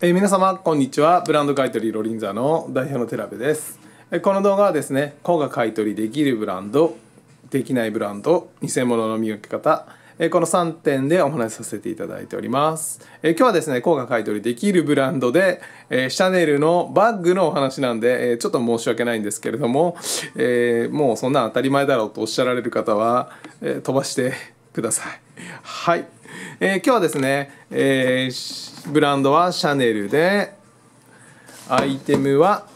えー、皆様こんにちはブランド買取ロリンザの代表の寺部です、えー、この動画はですね高が買取できるブランドできないブランド偽物の見分け方えー、この3点でお話しさせていただいております、え今日はですね高が買取できるブランドで、えシャネルのバッグのお話なんで、えちょっと申し訳ないんですけれども、えもうそんな当たり前だろうとおっしゃられる方は、え飛ばしてくださいはいえー、今日はですね、えー、ブランドはシャネルでアイテムは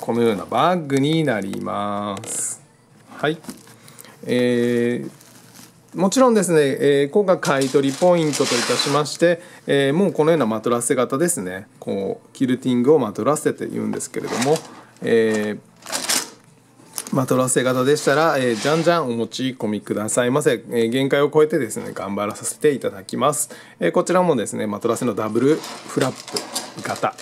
このようなバッグになりますはいえー、もちろんですね、えー、今回買い取りポイントといたしまして、えー、もうこのようなマトラセ型ですねこうキルティングをまとらせて言うんですけれども、えー、マトラセ型でしたら、えー、じゃんじゃんお持ち込みくださいませ、えー、限界を超えてですね頑張らさせていただきます、えー、こちらもですねマトラセのダブルフラップ型、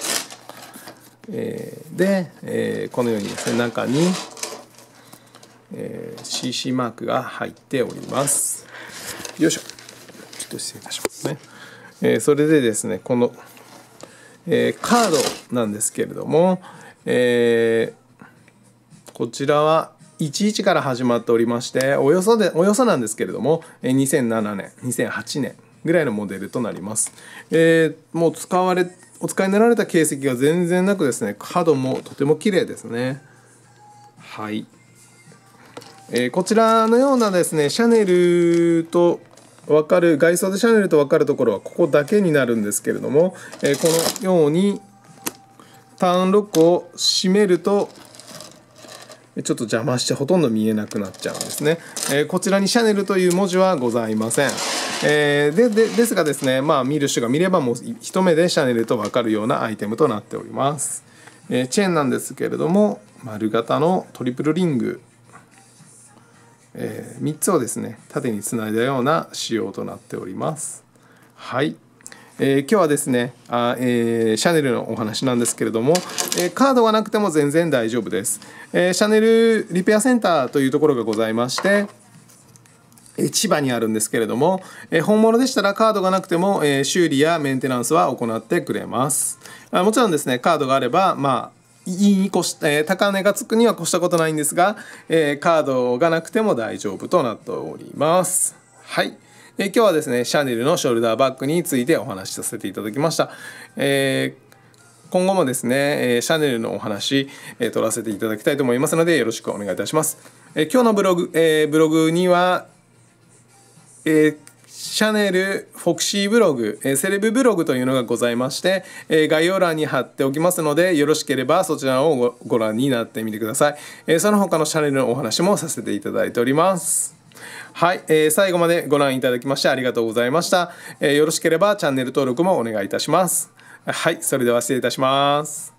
えー、で、えー、このようにですね中に、えー、CC マークが入っておりますよいしょちょっと失礼いたしますね、えー、それでですねこの、えー、カードなんですけれども、えー、こちらは11から始まっておりましておよそでおよそなんですけれども2007年2008年ぐらいのモデルとなります、えー、もう使われお使いになられた形跡が全然なくですね角もとても綺麗ですねはい、えー、こちらのようなですねシャネルと分かる外装でシャネルと分かるところはここだけになるんですけれども、えー、このようにターンロックを閉めるとちょっと邪魔してほとんど見えなくなっちゃうんですね、えー、こちらにシャネルという文字はございません、えー、ででですがですねまあ見る人が見ればもう一目でシャネルと分かるようなアイテムとなっております、えー、チェーンなんですけれども丸型のトリプルリング、えー、3つをですね縦につないだような仕様となっておりますはいえー、今日はですねあ、えー、シャネルのお話なんですけれども、えー、カードがなくても全然大丈夫です、えシャネルリペアセンターというところがございまして千葉にあるんですけれども、え本物でしたらカードがなくても、え修理やメンテナンスは行ってくれますあもちろんですねカードがあればまあいいに越し、え高値がつくには越したことないんですが、えカードがなくても大丈夫となっておりますはい。え今日はですねシャネルのショルダーバッグについてお話しさせていただきました、えー、今後もですね、えシャネルのお話、え取らせていただきたいと思いますのでよろしくお願いいたします、え今日のブログ、えブログには、えーシャネル、フォクシーブログ、えセレブブログというのがございまして、え概要欄に貼っておきますので、よろしければそちらをご覧になってみてください。えその他のシャネルのお話もさせていただいております。はい、えー、最後までご覧いただきましてありがとうございました、えー、よろしければチャンネル登録もお願いいたしますはいそれでは失礼いたします